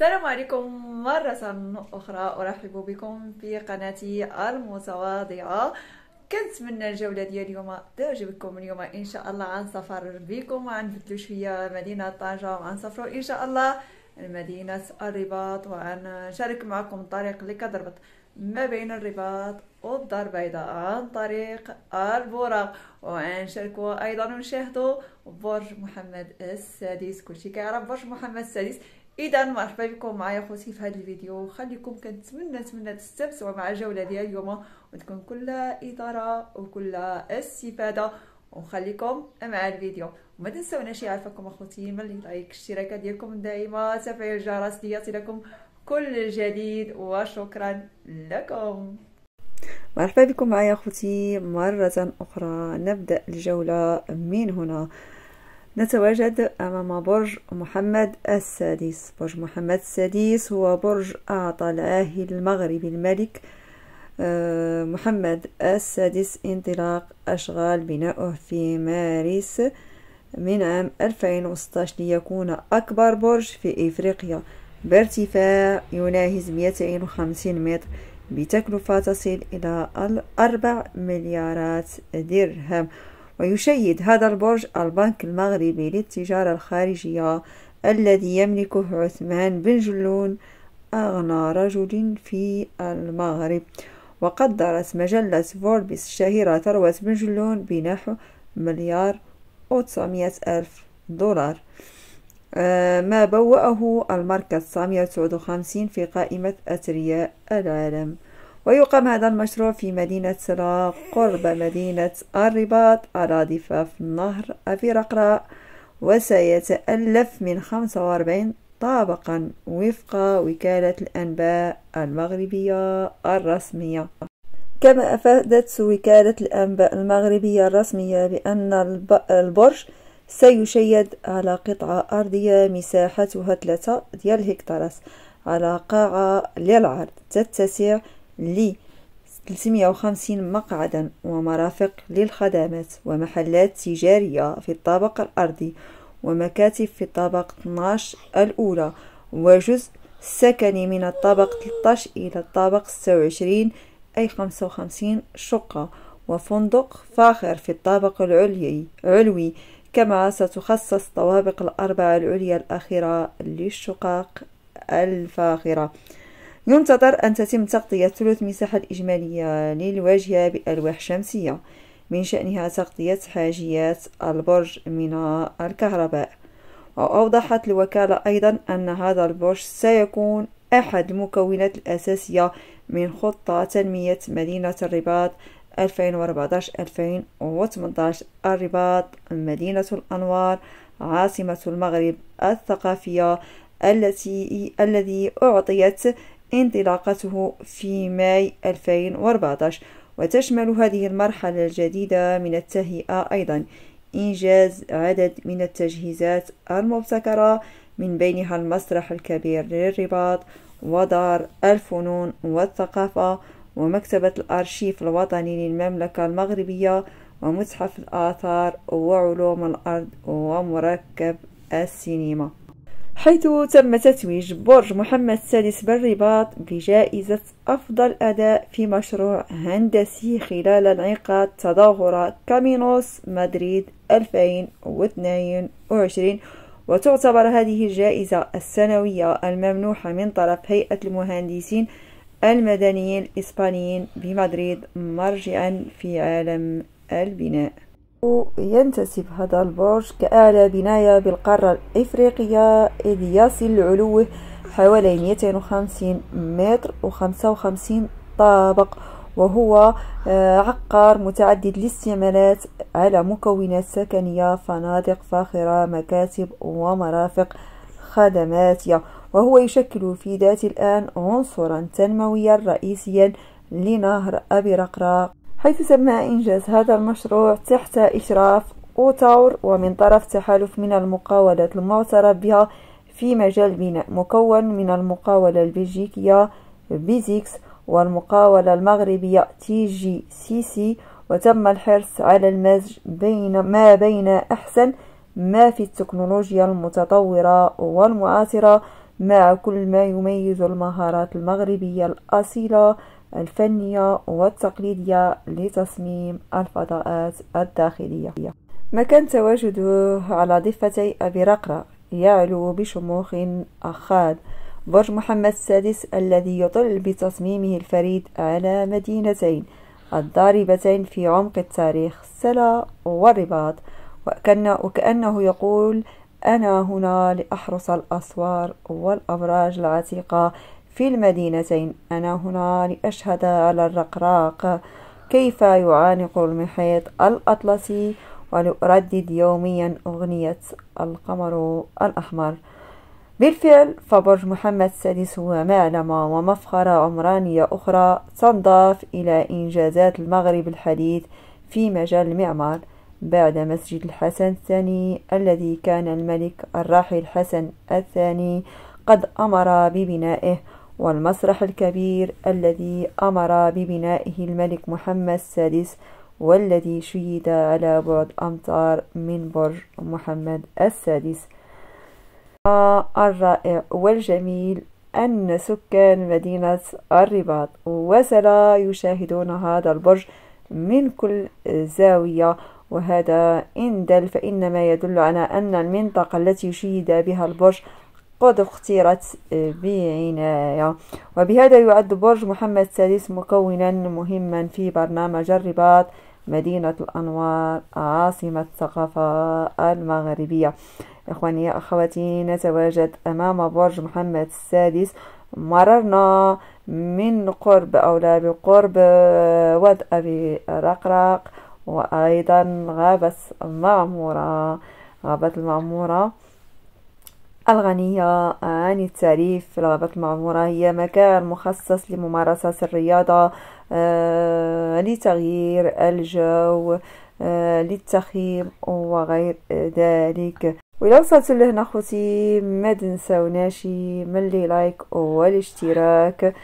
السلام عليكم مرة أخرى أرحب بكم في قناتي المتواضعة كنتمنى الجولة ديال اليوم تعجبكم اليوم إن شاء الله عن سفر بكم غنبدلو شوية مدينة طنجة سفر إن شاء الله لمدينة الرباط شارك معكم الطريق اللي كضربت ما بين الرباط والدار البيضاء عن طريق البراق شاركوا أيضا ونشاهدوا برج محمد السادس كلشي كيعرف برج محمد السادس اذا مرحبا بكم معايا خوتي في هذا الفيديو خليكم كنتمنى نتمنى تستمتعوا مع الجوله ديال اليوم وتكون كل اثاره وكل استفاده وخليكم مع الفيديو وما تنسوناش يعرفكم اخوتي من اللايك الاشتراك ديالكم دائما تفعيل الجرس ليصلكم كل جديد وشكرا لكم مرحبا بكم معايا اخوتي مره اخرى نبدا الجوله من هنا نتواجد أمام برج محمد السادس برج محمد السادس هو برج أعطى العاهل المغربي الملك آه، محمد السادس انطلاق أشغال بناؤه في مارس من عام 2016 ليكون أكبر برج في إفريقيا بارتفاع يناهز 250 متر بتكلفة تصل إلى 4 مليارات درهم ويشيد هذا البرج البنك المغربي للتجارة الخارجية الذي يملكه عثمان بن جلون أغنى رجل في المغرب وقدرت مجلة فوربس الشهيرة ثروة بن جلون بنحو مليار و ألف دولار آه، ما بوأه المركز 959 في قائمة أثرياء العالم ويقام هذا المشروع في مدينة سرا قرب مدينة الرباط أراضي في نهر أفرقراء وسيتألف من 45 طابقا وفق وكالة الأنباء المغربية الرسمية كما أفادت وكالة الأنباء المغربية الرسمية بأن البرج سيشيد على قطعة أرضية مساحتها 3 ديال هكتارات على قاعة للعرض تتسع ل 350 مقعدا ومرافق للخدمات ومحلات تجارية في الطابق الأرضي ومكاتب في الطابق 12 الأولى وجزء سكني من الطابق 13 إلى الطابق 26 أي 55 شقة وفندق فاخر في الطابق العلوي علوي كما ستخصص طوابق الأربعة العليا الأخيرة للشقق الفاخرة ينتظر أن تتم تغطية ثلث المساحة الإجمالية للواجهة بألواح شمسية من شأنها تغطية حاجيات البرج من الكهرباء وأوضحت الوكالة أيضا أن هذا البرج سيكون أحد المكونات الأساسية من خطة تنمية مدينة الرباط 2014-2018 الرباط مدينة الأنوار عاصمة المغرب الثقافية التي الذي أعطيت انطلاقته في ماي 2014 وتشمل هذه المرحلة الجديدة من التهيئة أيضا إنجاز عدد من التجهيزات المبتكرة من بينها المسرح الكبير للرباط ودار الفنون والثقافة ومكتبة الأرشيف الوطني للمملكة المغربية ومتحف الآثار وعلوم الأرض ومركب السينما حيث تم تتويج برج محمد السادس بالرباط بجائزة أفضل أداء في مشروع هندسي خلال انعقاد تظاهرة كامينوس مدريد 2022 وتعتبر هذه الجائزة السنوية الممنوحة من طرف هيئة المهندسين المدنيين الإسبانيين بمدريد مرجعا في عالم البناء ينتسب هذا البرج كأعلى بناية بالقارة الإفريقية إذ يصل علوه حوالي 250 متر و55 طابق وهو آه، عقار متعدد الاستعمالات على مكونات سكنية فنادق فاخرة مكاتب ومرافق خدماتية وهو يشكل في ذات الآن عنصرا تنمويا رئيسيا لنهر أبي رقراق حيث تم إنجاز هذا المشروع تحت إشراف أوتاور ومن طرف تحالف من المقاولات المعترف بها في مجال البناء مكون من المقاولة البلجيكية بيزيكس والمقاولة المغربية تي جي سي سي وتم الحرص على المزج بين ما بين أحسن ما في التكنولوجيا المتطورة والمعاصرة مع كل ما يميز المهارات المغربية الأصيلة الفنية والتقليدية لتصميم الفضاءات الداخلية مكان تواجده على ضفتي أبي رقرة يعلو بشموخ أخاد برج محمد السادس الذي يطل بتصميمه الفريد على مدينتين الضاربتين في عمق التاريخ سلا والرباط وكأنه يقول أنا هنا لأحرس الأسوار والأبراج العتيقة في المدينتين أنا هنا لأشهد على الرقراق كيف يعانق المحيط الأطلسي ولأردد يوميا أغنية القمر الأحمر بالفعل فبرج محمد السادس هو معلمة ومفخرة عمرانية أخرى تنضاف إلى إنجازات المغرب الحديث في مجال المعمار بعد مسجد الحسن الثاني الذي كان الملك الراحل حسن الثاني قد أمر ببنائه والمسرح الكبير الذي أمر ببنائه الملك محمد السادس والذي شيد على بعد أمتار من برج محمد السادس الرائع والجميل أن سكان مدينة الرباط وسلا يشاهدون هذا البرج من كل زاوية وهذا إن دل فإنما يدل على أن المنطقة التي شيد بها البرج قد اختيرت آه، بعناية وبهذا يعد برج محمد السادس مكونا مهما في برنامج الرباط مدينة الأنوار عاصمة الثقافة المغربية إخواني يا أخواتي نتواجد أمام برج محمد السادس مررنا من قرب أو لا بقرب واد أبي رقراق وأيضا غابة المعمورة غابة المعمورة الغنية عن التعريف في الغابات المعمورة هي مكان مخصص لممارسة الرياضة آه، لتغيير الجو آه، للتخييم وغير ذلك وإذا وصلت لهنا خوتي ما تنساوناش من لي لايك والاشتراك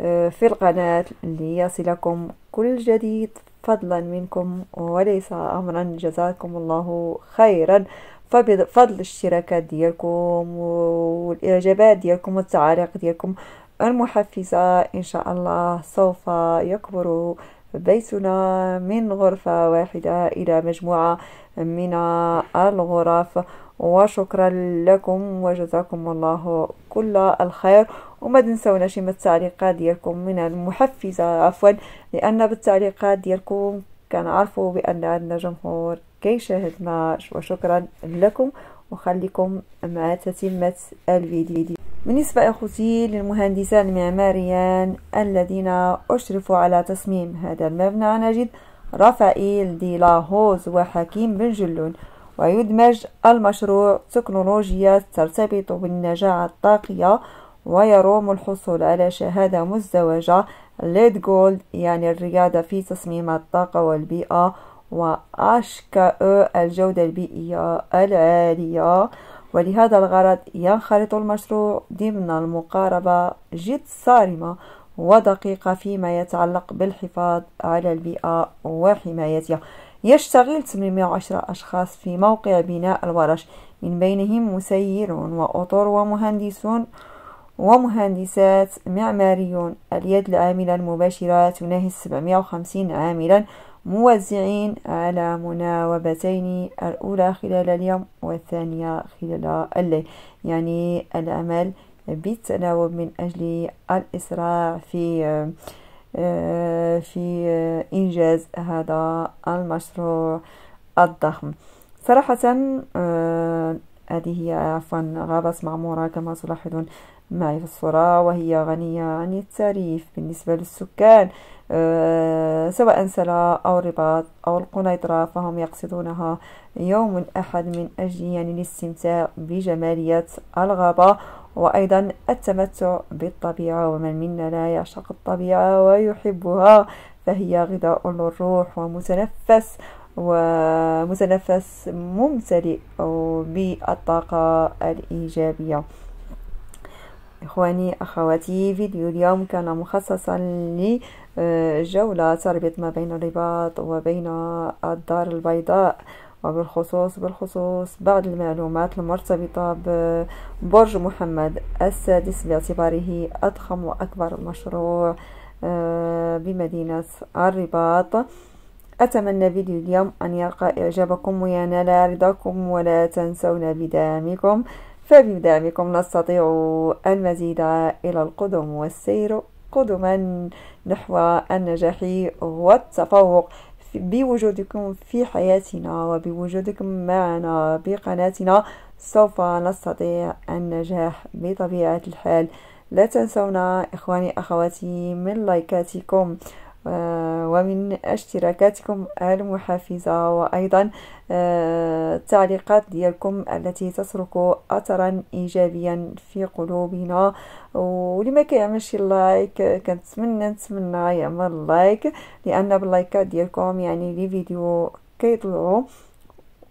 آه، في القناة ليصلكم كل جديد فضلا منكم وليس أمرا جزاكم الله خيرا فبفضل الاشتراكات ديالكم والاعجابات ديالكم والتعاليق ديالكم المحفزة إن شاء الله سوف يكبر بيتنا من غرفة واحدة إلى مجموعة من الغرف وشكرا لكم وجزاكم الله كل الخير وما تنسوناش من التعليقات ديالكم من المحفزة عفوا لأن بالتعليقات ديالكم عارفوا بأن عندنا جمهور كيشاهد معاش وشكرا لكم وخليكم مع تتمة الفيديو بالنسبة أخوتي للمهندسان المعماريان الذين أشرفوا على تصميم هذا المبنى نجد رافائيل دي لاهوز وحكيم بن جلون ويدمج المشروع تكنولوجيا ترتبط بالنجاعة الطاقية ويروم الحصول على شهادة مزدوجة ليد جولد يعني الرياضة في تصميم الطاقة والبيئة وأشكأ الجودة البيئية العالية ولهذا الغرض ينخرط المشروع ضمن المقاربة جد صارمة ودقيقة فيما يتعلق بالحفاظ على البيئة وحمايتها يشتغل 810 أشخاص في موقع بناء الورش من بينهم مسيرون وأطر ومهندسون ومهندسات معماريون اليد العاملة المباشرة تناهز 750 عاملا موزعين على مناوبتين الأولى خلال اليوم والثانية خلال الليل يعني العمل بالتناوب من أجل الإسراع في في إنجاز هذا المشروع الضخم صراحة آه، هذه هي عفوا غابة معمورة كما تلاحظون معي في الصورة وهي غنية عن التعريف بالنسبة للسكان آه، سواء سلا أو الرباط أو القنيطرة فهم يقصدونها يوم أحد من أجل يعني الاستمتاع بجمالية الغابة وأيضا التمتع بالطبيعة ومن منا لا يعشق الطبيعة ويحبها فهي غذاء للروح ومتنفس ومتنفس ممتلئ بالطاقة الإيجابية إخواني أخواتي فيديو اليوم كان مخصصا لجولة تربط ما بين الرباط وبين الدار البيضاء وبالخصوص بالخصوص بعض المعلومات المرتبطة ببرج محمد السادس باعتباره أضخم وأكبر مشروع آه، بمدينة الرباط أتمنى فيديو اليوم أن يلقى إعجابكم وينال رضاكم ولا تنسونا بدعمكم فبدعمكم نستطيع المزيد إلى القدم والسير قدما نحو النجاح والتفوق بوجودكم في حياتنا وبوجودكم معنا بقناتنا سوف نستطيع النجاح بطبيعة الحال لا تنسونا إخواني أخواتي من لايكاتكم آه، ومن اشتراكاتكم المحفزة وأيضا آه، التعليقات ديالكم التي تترك أثرا إيجابيا في قلوبنا ولما ما كيعملش اللايك كنتمنى نتمنى يعمل لايك لأن باللايكات ديالكم يعني لي فيديو كيطلعوا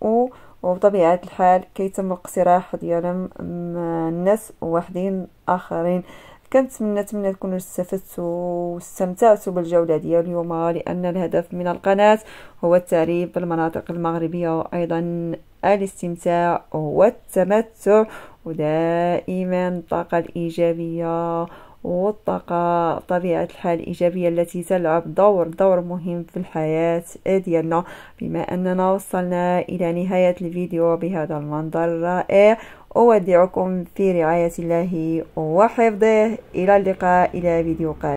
و وبطبيعة الحال كيتم الاقتراح ديالهم الناس وحدين آخرين كنتمنى نتمنى تكونوا استفدتوا واستمتعتوا بالجوله ديال اليوم لان الهدف من القناه هو التعريف بالمناطق المغربيه وايضا الاستمتاع والتمتع ودائما الطاقه الايجابيه والطاقة طبيعة الحال الإيجابية التي تلعب دور دور مهم في الحياة ديالنا بما أننا وصلنا إلى نهاية الفيديو بهذا المنظر الرائع أودعكم في رعاية الله وحفظه إلى اللقاء إلى فيديو قادم